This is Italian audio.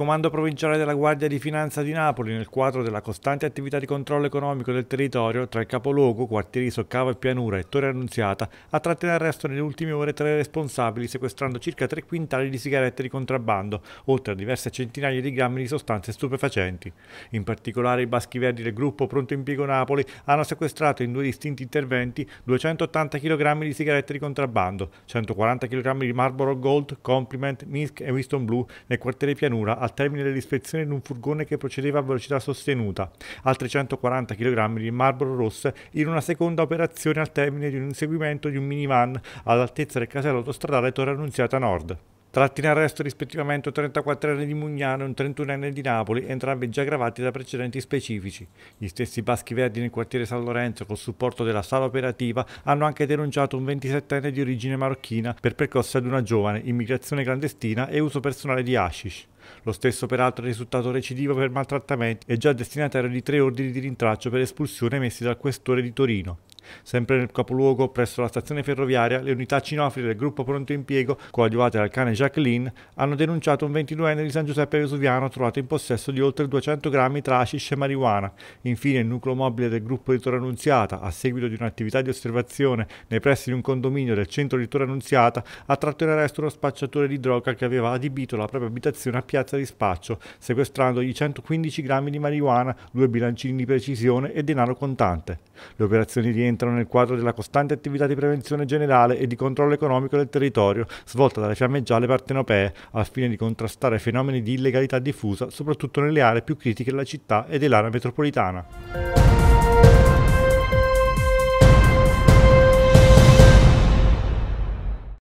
Comando Provinciale della Guardia di Finanza di Napoli, nel quadro della costante attività di controllo economico del territorio, tra il capoluogo, quartieri Soccava e Pianura e Torre Annunziata, ha tratto in arresto nelle ultime ore tre responsabili, sequestrando circa tre quintali di sigarette di contrabbando, oltre a diverse centinaia di grammi di sostanze stupefacenti. In particolare i baschi verdi del gruppo Pronto Impiego Napoli hanno sequestrato in due distinti interventi 280 kg di sigarette di contrabbando, 140 kg di Marlboro Gold, Compliment, Misk e Winston Blue nel quartiere Pianura a al termine dell'ispezione in un furgone che procedeva a velocità sostenuta, altri 140 kg di Marlboro Ross, in una seconda operazione al termine di un inseguimento di un minivan all'altezza del casello autostradale Torre Annunziata Nord tratti in arresto rispettivamente un 34enne di Mugnano e un 31enne di Napoli, entrambi già gravati da precedenti specifici. Gli stessi Baschi Verdi nel quartiere San Lorenzo, col supporto della sala operativa, hanno anche denunciato un 27enne di origine marocchina per percosse ad una giovane, immigrazione clandestina e uso personale di hashish. Lo stesso peraltro è risultato recidivo per maltrattamenti e già destinatario di tre ordini di rintraccio per espulsione emessi dal questore di Torino. Sempre nel capoluogo, presso la stazione ferroviaria, le unità cinofili del gruppo pronto impiego, coadiuvate dal cane Jacqueline, hanno denunciato un 22enne di San Giuseppe Vesuviano trovato in possesso di oltre 200 grammi tra hashish e marijuana. Infine, il nucleo mobile del gruppo di Torre Annunziata, a seguito di un'attività di osservazione nei pressi di un condominio del centro di Torre Annunziata, ha tratto in arresto uno spacciatore di droga che aveva adibito la propria abitazione a piazza di spaccio, sequestrandogli 115 grammi di marijuana, due bilancini di precisione e denaro contante. Le operazioni rientrano rientrano nel quadro della costante attività di prevenzione generale e di controllo economico del territorio svolta dalle fiamme gialle partenopee al fine di contrastare fenomeni di illegalità diffusa soprattutto nelle aree più critiche della città e dell'area metropolitana.